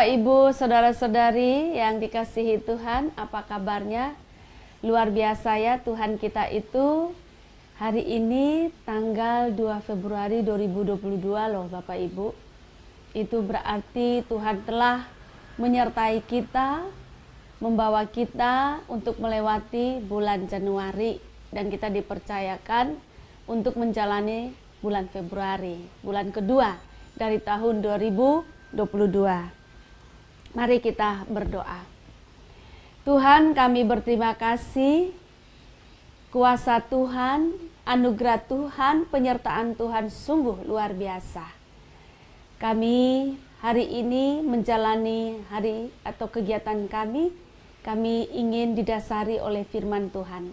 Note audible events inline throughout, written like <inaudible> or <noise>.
Bapak, Ibu, saudara-saudari yang dikasihi Tuhan, apa kabarnya? Luar biasa ya Tuhan kita itu. Hari ini tanggal 2 Februari 2022 loh Bapak Ibu. Itu berarti Tuhan telah menyertai kita, membawa kita untuk melewati bulan Januari dan kita dipercayakan untuk menjalani bulan Februari, bulan kedua dari tahun 2022. Mari kita berdoa. Tuhan kami berterima kasih kuasa Tuhan, anugerah Tuhan, penyertaan Tuhan sungguh luar biasa. Kami hari ini menjalani hari atau kegiatan kami, kami ingin didasari oleh firman Tuhan.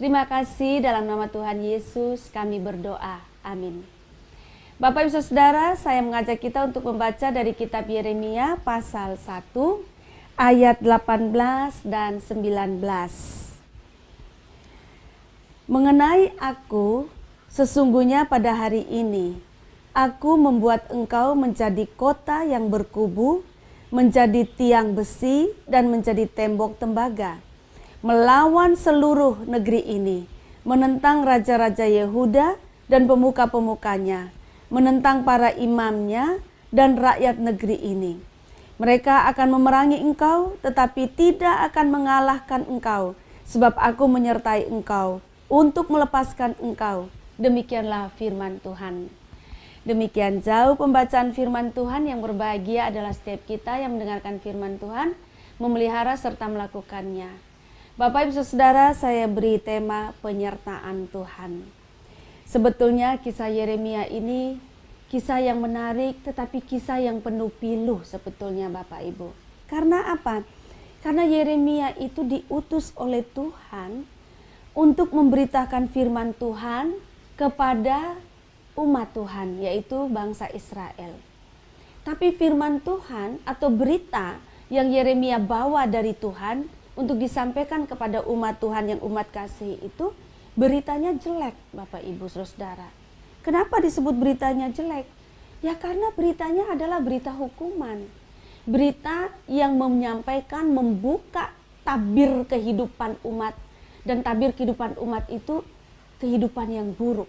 Terima kasih dalam nama Tuhan Yesus kami berdoa. Amin. Bapak Ibu Saudara, saya mengajak kita untuk membaca dari kitab Yeremia pasal 1 ayat 18 dan 19. Mengenai aku, sesungguhnya pada hari ini aku membuat engkau menjadi kota yang berkubu, menjadi tiang besi dan menjadi tembok tembaga, melawan seluruh negeri ini, menentang raja-raja Yehuda dan pemuka-pemukanya menentang para imamnya dan rakyat negeri ini. Mereka akan memerangi engkau, tetapi tidak akan mengalahkan engkau, sebab aku menyertai engkau untuk melepaskan engkau. Demikianlah firman Tuhan. Demikian jauh pembacaan firman Tuhan yang berbahagia adalah setiap kita yang mendengarkan firman Tuhan, memelihara serta melakukannya. Bapak Ibu Saudara, saya beri tema penyertaan Tuhan. Sebetulnya kisah Yeremia ini kisah yang menarik tetapi kisah yang penuh pilu sebetulnya Bapak Ibu. Karena apa? Karena Yeremia itu diutus oleh Tuhan untuk memberitakan firman Tuhan kepada umat Tuhan yaitu bangsa Israel. Tapi firman Tuhan atau berita yang Yeremia bawa dari Tuhan untuk disampaikan kepada umat Tuhan yang umat kasih itu beritanya jelek, Bapak Ibu Saudara. Kenapa disebut beritanya jelek? Ya karena beritanya adalah berita hukuman. Berita yang menyampaikan membuka tabir kehidupan umat dan tabir kehidupan umat itu kehidupan yang buruk.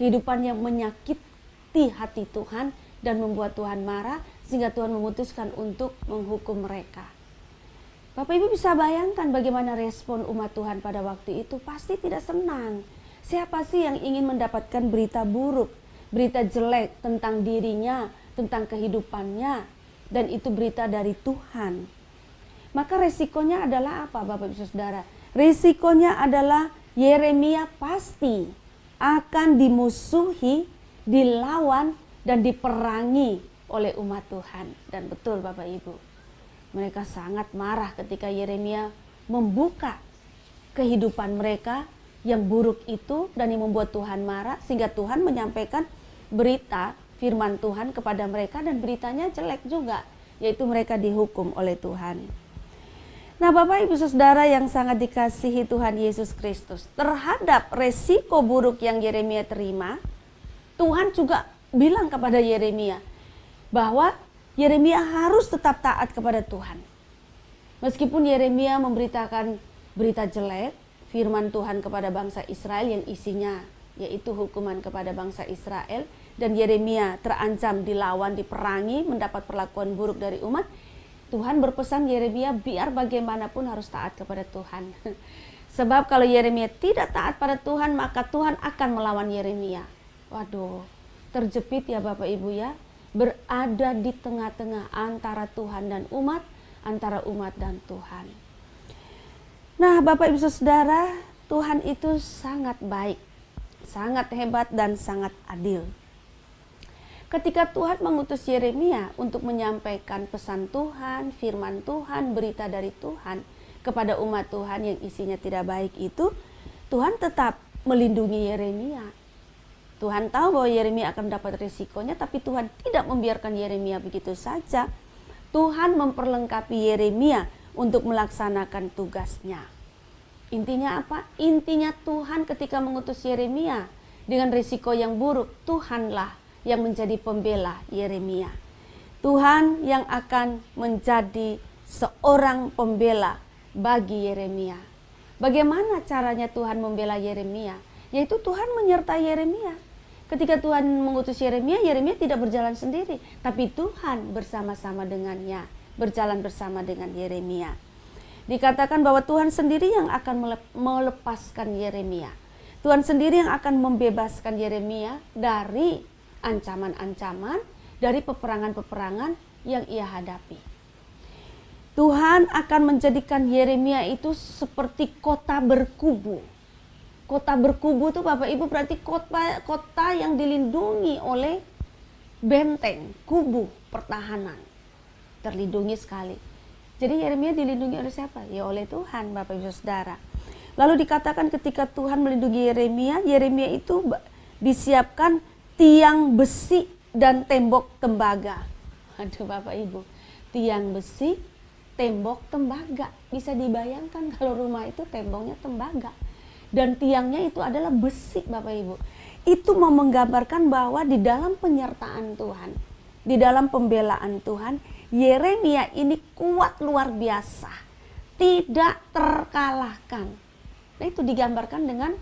Kehidupan yang menyakiti hati Tuhan dan membuat Tuhan marah sehingga Tuhan memutuskan untuk menghukum mereka. Bapak Ibu bisa bayangkan bagaimana respon umat Tuhan pada waktu itu pasti tidak senang. Siapa sih yang ingin mendapatkan berita buruk, berita jelek tentang dirinya, tentang kehidupannya dan itu berita dari Tuhan. Maka resikonya adalah apa Bapak Ibu Saudara? Resikonya adalah Yeremia pasti akan dimusuhi, dilawan dan diperangi oleh umat Tuhan dan betul Bapak Ibu. Mereka sangat marah ketika Yeremia membuka kehidupan mereka yang buruk itu dan yang membuat Tuhan marah sehingga Tuhan menyampaikan berita firman Tuhan kepada mereka dan beritanya jelek juga yaitu mereka dihukum oleh Tuhan. Nah, Bapak Ibu Saudara yang sangat dikasihi Tuhan Yesus Kristus, terhadap resiko buruk yang Yeremia terima, Tuhan juga bilang kepada Yeremia bahwa Yeremia harus tetap taat kepada Tuhan. Meskipun Yeremia memberitakan berita jelek, firman Tuhan kepada bangsa Israel yang isinya yaitu hukuman kepada bangsa Israel dan Yeremia terancam dilawan, diperangi, mendapat perlakuan buruk dari umat, Tuhan berpesan Yeremia biar bagaimanapun harus taat kepada Tuhan. <laughs> Sebab kalau Yeremia tidak taat pada Tuhan, maka Tuhan akan melawan Yeremia. Waduh, terjepit ya Bapak Ibu ya berada di tengah-tengah antara Tuhan dan umat, antara umat dan Tuhan. Nah, Bapak Ibu Saudara, Tuhan itu sangat baik, sangat hebat dan sangat adil. Ketika Tuhan mengutus Yeremia untuk menyampaikan pesan Tuhan, firman Tuhan, berita dari Tuhan kepada umat Tuhan yang isinya tidak baik itu, Tuhan tetap melindungi Yeremia. Tuhan tahu bahwa Yeremia akan mendapat risikonya, tapi Tuhan tidak membiarkan Yeremia begitu saja. Tuhan memperlengkapi Yeremia untuk melaksanakan tugasnya. Intinya apa? Intinya Tuhan ketika mengutus Yeremia dengan risiko yang buruk, Tuhanlah yang menjadi pembela Yeremia. Tuhan yang akan menjadi seorang pembela bagi Yeremia. Bagaimana caranya Tuhan membela Yeremia? Yaitu Tuhan menyertai Yeremia Ketika Tuhan mengutus Yeremia, Yeremia tidak berjalan sendiri, tapi Tuhan bersama-sama dengannya, berjalan bersama dengan Yeremia. Dikatakan bahwa Tuhan sendiri yang akan melepaskan Yeremia. Tuhan sendiri yang akan membebaskan Yeremia dari ancaman-ancaman, dari peperangan-peperangan yang ia hadapi. Tuhan akan menjadikan Yeremia itu seperti kota berkubu kota berkubu tuh Bapak Ibu berarti kota kota yang dilindungi oleh benteng, kubu, pertahanan. Terlindungi sekali. Jadi Yeremia dilindungi oleh siapa? Ya oleh Tuhan Bapak Ibu Saudara. Lalu dikatakan ketika Tuhan melindungi Yeremia, Yeremia itu disiapkan tiang besi dan tembok tembaga. Aduh Bapak Ibu, tiang besi, tembok tembaga. Bisa dibayangkan kalau rumah itu temboknya tembaga dan tiangnya itu adalah besi Bapak Ibu. Itu mau menggambarkan bahwa di dalam penyertaan Tuhan, di dalam pembelaan Tuhan, Yeremia ini kuat luar biasa, tidak terkalahkan. Nah, itu digambarkan dengan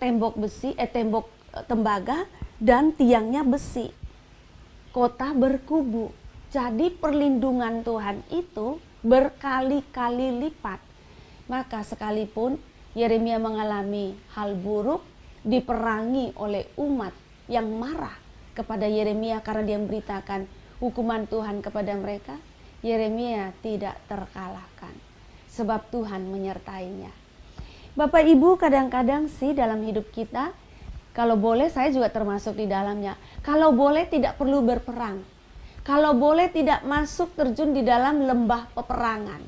tembok besi, eh tembok eh, tembaga dan tiangnya besi. Kota berkubu. Jadi perlindungan Tuhan itu berkali-kali lipat. Maka sekalipun Yeremia mengalami hal buruk, diperangi oleh umat yang marah kepada Yeremia karena dia memberitakan hukuman Tuhan kepada mereka. Yeremia tidak terkalahkan sebab Tuhan menyertainya. Bapak Ibu kadang-kadang sih dalam hidup kita kalau boleh saya juga termasuk di dalamnya. Kalau boleh tidak perlu berperang. Kalau boleh tidak masuk terjun di dalam lembah peperangan.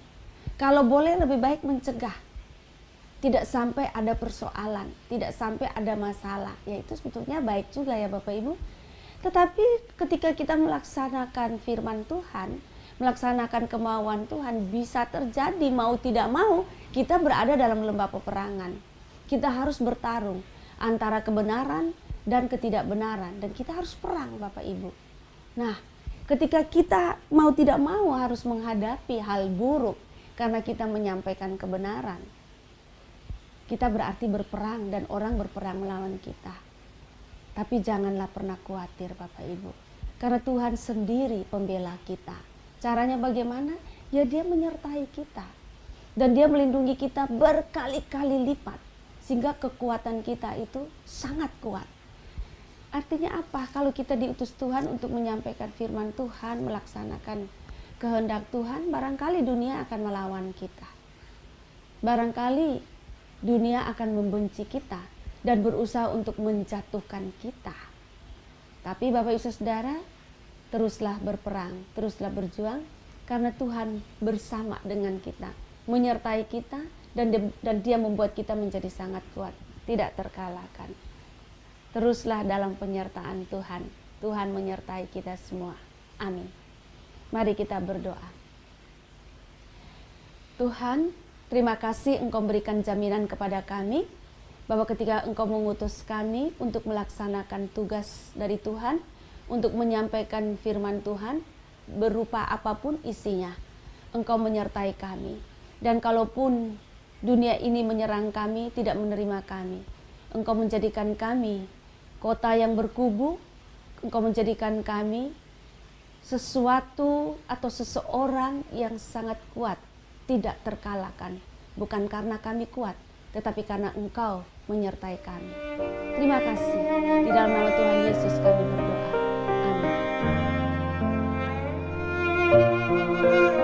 Kalau boleh lebih baik mencegah tidak sampai ada persoalan, tidak sampai ada masalah. Ya itu sebetulnya baik juga ya Bapak Ibu. Tetapi ketika kita melaksanakan firman Tuhan, melaksanakan kemauan Tuhan bisa terjadi mau tidak mau kita berada dalam lembah peperangan. Kita harus bertarung antara kebenaran dan ketidakbenaran dan kita harus perang Bapak Ibu. Nah, ketika kita mau tidak mau harus menghadapi hal buruk karena kita menyampaikan kebenaran kita berarti berperang dan orang berperang melawan kita. Tapi janganlah pernah khawatir Bapak Ibu. Karena Tuhan sendiri pembela kita. Caranya bagaimana? Ya dia menyertai kita. Dan dia melindungi kita berkali-kali lipat. Sehingga kekuatan kita itu sangat kuat. Artinya apa? Kalau kita diutus Tuhan untuk menyampaikan firman Tuhan, melaksanakan kehendak Tuhan, barangkali dunia akan melawan kita. Barangkali dunia akan membenci kita dan berusaha untuk menjatuhkan kita. Tapi Bapak Ibu Saudara, teruslah berperang, teruslah berjuang karena Tuhan bersama dengan kita, menyertai kita dan dia, dan dia membuat kita menjadi sangat kuat, tidak terkalahkan. Teruslah dalam penyertaan Tuhan. Tuhan menyertai kita semua. Amin. Mari kita berdoa. Tuhan, Terima kasih Engkau berikan jaminan kepada kami bahwa ketika Engkau mengutus kami untuk melaksanakan tugas dari Tuhan, untuk menyampaikan firman Tuhan berupa apapun isinya, Engkau menyertai kami. Dan kalaupun dunia ini menyerang kami, tidak menerima kami, Engkau menjadikan kami kota yang berkubu, Engkau menjadikan kami sesuatu atau seseorang yang sangat kuat tidak terkalahkan, bukan karena kami kuat, tetapi karena Engkau menyertai kami. Terima kasih. Di dalam nama Tuhan Yesus kami berdoa. Amin.